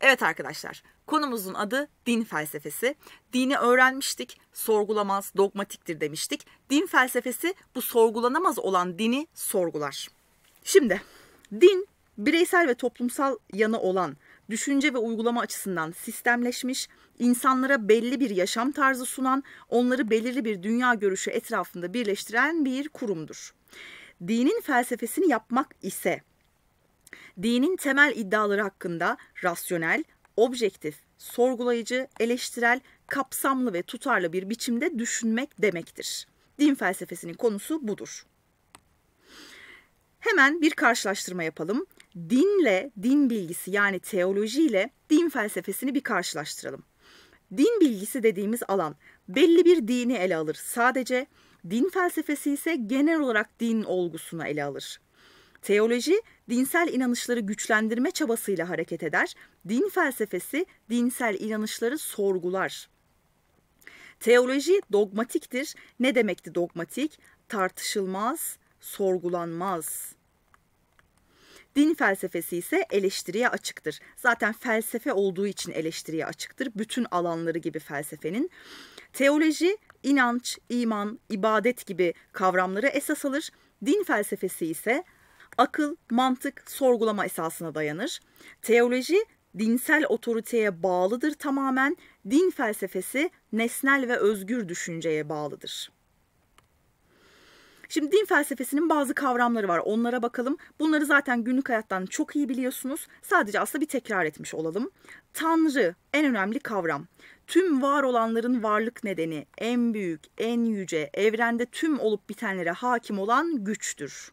Evet arkadaşlar, konumuzun adı din felsefesi. Dini öğrenmiştik, sorgulamaz, dogmatiktir demiştik. Din felsefesi bu sorgulanamaz olan dini sorgular. Şimdi, din bireysel ve toplumsal yanı olan düşünce ve uygulama açısından sistemleşmiş, insanlara belli bir yaşam tarzı sunan, onları belirli bir dünya görüşü etrafında birleştiren bir kurumdur. Dinin felsefesini yapmak ise dinin temel iddiaları hakkında rasyonel, objektif, sorgulayıcı, eleştirel, kapsamlı ve tutarlı bir biçimde düşünmek demektir. Din felsefesinin konusu budur. Hemen bir karşılaştırma yapalım. Dinle din bilgisi yani teolojiyle din felsefesini bir karşılaştıralım. Din bilgisi dediğimiz alan belli bir dini ele alır. Sadece din felsefesi ise genel olarak din olgusunu ele alır. Teoloji dinsel inanışları güçlendirme çabasıyla hareket eder. Din felsefesi dinsel inanışları sorgular. Teoloji dogmatiktir. Ne demekti dogmatik? Tartışılmaz, sorgulanmaz. Din felsefesi ise eleştiriye açıktır. Zaten felsefe olduğu için eleştiriye açıktır. Bütün alanları gibi felsefenin. Teoloji, inanç, iman, ibadet gibi kavramları esas alır. Din felsefesi ise akıl, mantık, sorgulama esasına dayanır. Teoloji dinsel otoriteye bağlıdır tamamen. Din felsefesi nesnel ve özgür düşünceye bağlıdır. Şimdi din felsefesinin bazı kavramları var. Onlara bakalım. Bunları zaten günlük hayattan çok iyi biliyorsunuz. Sadece aslında bir tekrar etmiş olalım. Tanrı en önemli kavram. Tüm var olanların varlık nedeni, en büyük, en yüce, evrende tüm olup bitenlere hakim olan güçtür.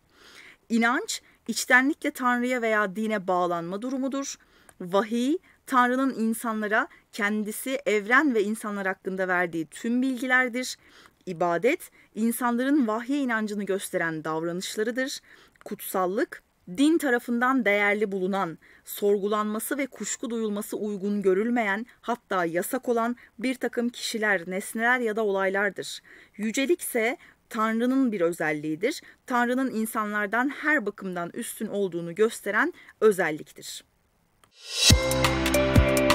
İnanç, içtenlikle Tanrı'ya veya dine bağlanma durumudur. Vahiy, Tanrı'nın insanlara kendisi evren ve insanlar hakkında verdiği tüm bilgilerdir. İbadet, insanların vahye inancını gösteren davranışlarıdır. Kutsallık, din tarafından değerli bulunan, sorgulanması ve kuşku duyulması uygun görülmeyen hatta yasak olan bir takım kişiler, nesneler ya da olaylardır. Yücelik ise Tanrı'nın bir özelliğidir. Tanrı'nın insanlardan her bakımdan üstün olduğunu gösteren özelliktir. Müzik